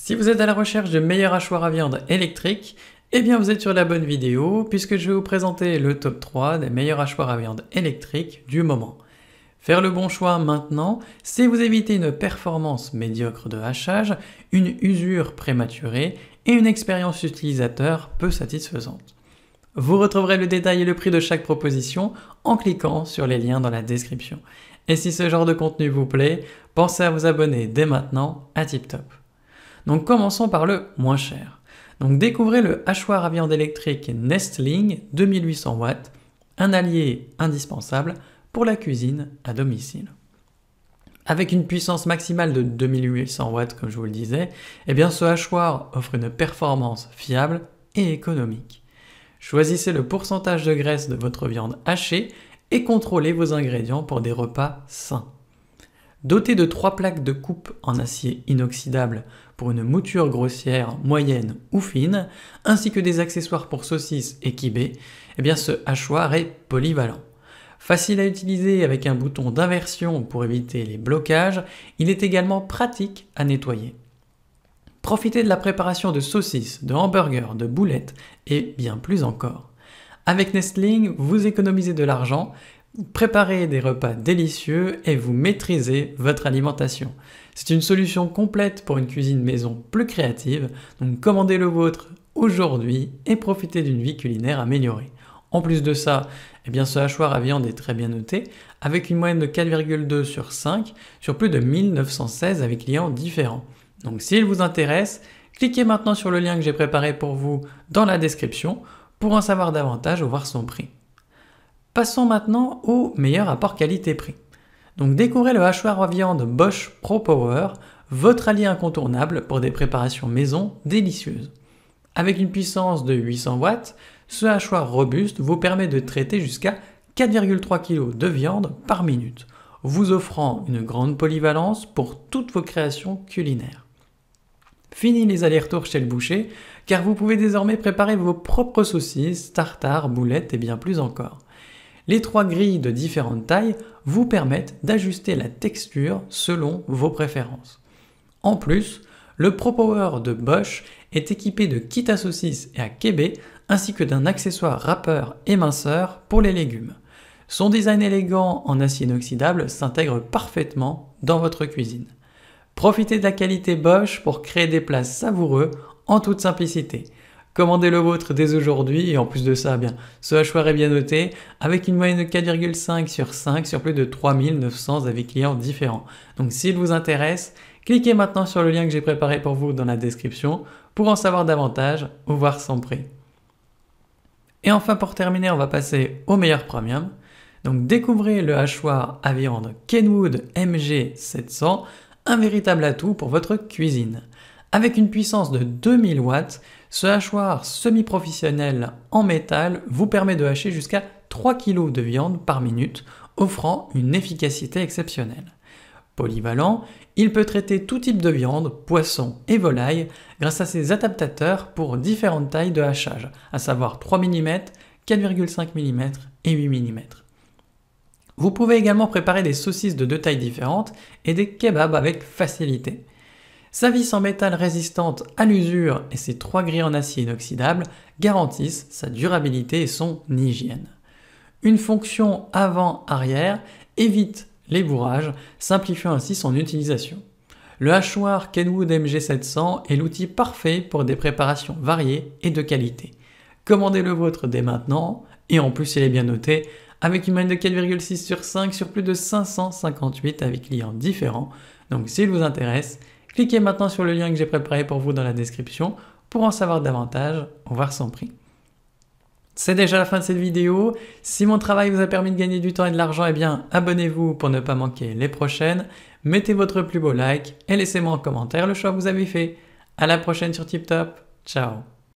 Si vous êtes à la recherche de meilleurs hachoirs à viande électriques, eh bien vous êtes sur la bonne vidéo puisque je vais vous présenter le top 3 des meilleurs hachoirs à viande électriques du moment. Faire le bon choix maintenant, c'est vous éviter une performance médiocre de hachage, une usure prématurée et une expérience utilisateur peu satisfaisante. Vous retrouverez le détail et le prix de chaque proposition en cliquant sur les liens dans la description. Et si ce genre de contenu vous plaît, pensez à vous abonner dès maintenant à TipTop. Donc commençons par le moins cher. Donc découvrez le hachoir à viande électrique Nestling 2800 w un allié indispensable pour la cuisine à domicile. Avec une puissance maximale de 2800 watts comme je vous le disais, eh bien ce hachoir offre une performance fiable et économique. Choisissez le pourcentage de graisse de votre viande hachée et contrôlez vos ingrédients pour des repas sains. Doté de trois plaques de coupe en acier inoxydable pour une mouture grossière, moyenne ou fine, ainsi que des accessoires pour saucisses et kibé, eh bien ce hachoir est polyvalent. Facile à utiliser avec un bouton d'inversion pour éviter les blocages, il est également pratique à nettoyer. Profitez de la préparation de saucisses, de hamburgers, de boulettes et bien plus encore. Avec Nestling, vous économisez de l'argent, Préparez des repas délicieux et vous maîtrisez votre alimentation. C'est une solution complète pour une cuisine maison plus créative, donc commandez le vôtre aujourd'hui et profitez d'une vie culinaire améliorée. En plus de ça, eh bien ce hachoir à viande est très bien noté, avec une moyenne de 4,2 sur 5 sur plus de 1916 avec clients différents. Donc s'il vous intéresse, cliquez maintenant sur le lien que j'ai préparé pour vous dans la description pour en savoir davantage ou voir son prix. Passons maintenant au meilleur apport qualité-prix. Donc découvrez le hachoir à viande Bosch Pro Power, votre allié incontournable pour des préparations maison délicieuses. Avec une puissance de 800 watts, ce hachoir robuste vous permet de traiter jusqu'à 4,3 kg de viande par minute, vous offrant une grande polyvalence pour toutes vos créations culinaires. Fini les allers-retours chez le boucher, car vous pouvez désormais préparer vos propres saucisses, tartares, boulettes et bien plus encore. Les trois grilles de différentes tailles vous permettent d'ajuster la texture selon vos préférences. En plus, le ProPower de Bosch est équipé de kits à saucisses et à kébé, ainsi que d'un accessoire râpeur et minceur pour les légumes. Son design élégant en acier inoxydable s'intègre parfaitement dans votre cuisine. Profitez de la qualité Bosch pour créer des plats savoureux en toute simplicité. Commandez le vôtre dès aujourd'hui et en plus de ça, eh bien, ce hachoir est bien noté avec une moyenne de 4,5 sur 5 sur plus de 3900 avis clients différents. Donc s'il vous intéresse, cliquez maintenant sur le lien que j'ai préparé pour vous dans la description pour en savoir davantage ou voir son prix. Et enfin pour terminer, on va passer au meilleur premium. Donc découvrez le hachoir à viande Kenwood MG700, un véritable atout pour votre cuisine. Avec une puissance de 2000 watts, ce hachoir semi-professionnel en métal vous permet de hacher jusqu'à 3 kg de viande par minute, offrant une efficacité exceptionnelle. Polyvalent, il peut traiter tout type de viande, poisson et volaille grâce à ses adaptateurs pour différentes tailles de hachage, à savoir 3 mm, 4,5 mm et 8 mm. Vous pouvez également préparer des saucisses de deux tailles différentes et des kebabs avec facilité. Sa vis en métal résistante à l'usure et ses trois grilles en acier inoxydable garantissent sa durabilité et son hygiène. Une fonction avant-arrière évite les bourrages, simplifiant ainsi son utilisation. Le hachoir Kenwood MG700 est l'outil parfait pour des préparations variées et de qualité. Commandez le vôtre dès maintenant, et en plus il est bien noté, avec une moyenne de 4,6 sur 5 sur plus de 558 avec clients différents, donc s'il vous intéresse, Cliquez maintenant sur le lien que j'ai préparé pour vous dans la description pour en savoir davantage voir son prix. C'est déjà la fin de cette vidéo. Si mon travail vous a permis de gagner du temps et de l'argent, eh bien abonnez-vous pour ne pas manquer les prochaines. Mettez votre plus beau like et laissez-moi en commentaire le choix que vous avez fait. À la prochaine sur TipTop. Ciao